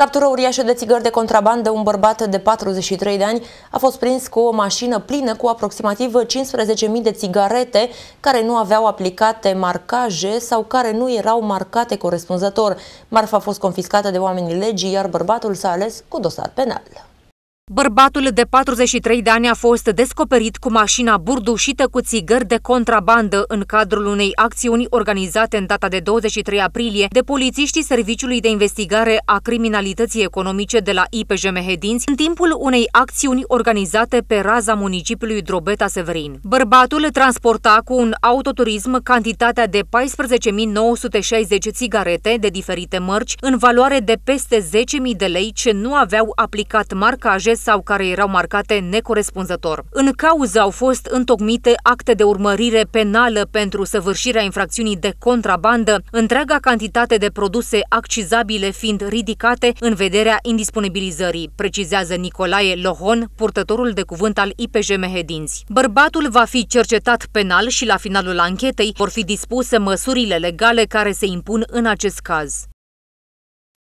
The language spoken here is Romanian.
Captură uriașă de țigări de contrabandă, un bărbat de 43 de ani a fost prins cu o mașină plină cu aproximativ 15.000 de țigarete care nu aveau aplicate marcaje sau care nu erau marcate corespunzător. Marfa a fost confiscată de oamenii legii, iar bărbatul s-a ales cu dosar penal. Bărbatul de 43 de ani a fost descoperit cu mașina burdușită cu țigări de contrabandă în cadrul unei acțiuni organizate în data de 23 aprilie de polițiștii Serviciului de Investigare a Criminalității Economice de la IPJ Mehedinți în timpul unei acțiuni organizate pe raza municipiului Drobeta Severin. Bărbatul transporta cu un autoturism cantitatea de 14.960 țigarete de diferite mărci în valoare de peste 10.000 de lei ce nu aveau aplicat marcaje sau care erau marcate necorespunzător. În cauză au fost întocmite acte de urmărire penală pentru săvârșirea infracțiunii de contrabandă, întreaga cantitate de produse accizabile fiind ridicate în vederea indisponibilizării, precizează Nicolae Lohon, purtătorul de cuvânt al IPJ Mehedinți. Bărbatul va fi cercetat penal și la finalul anchetei vor fi dispuse măsurile legale care se impun în acest caz.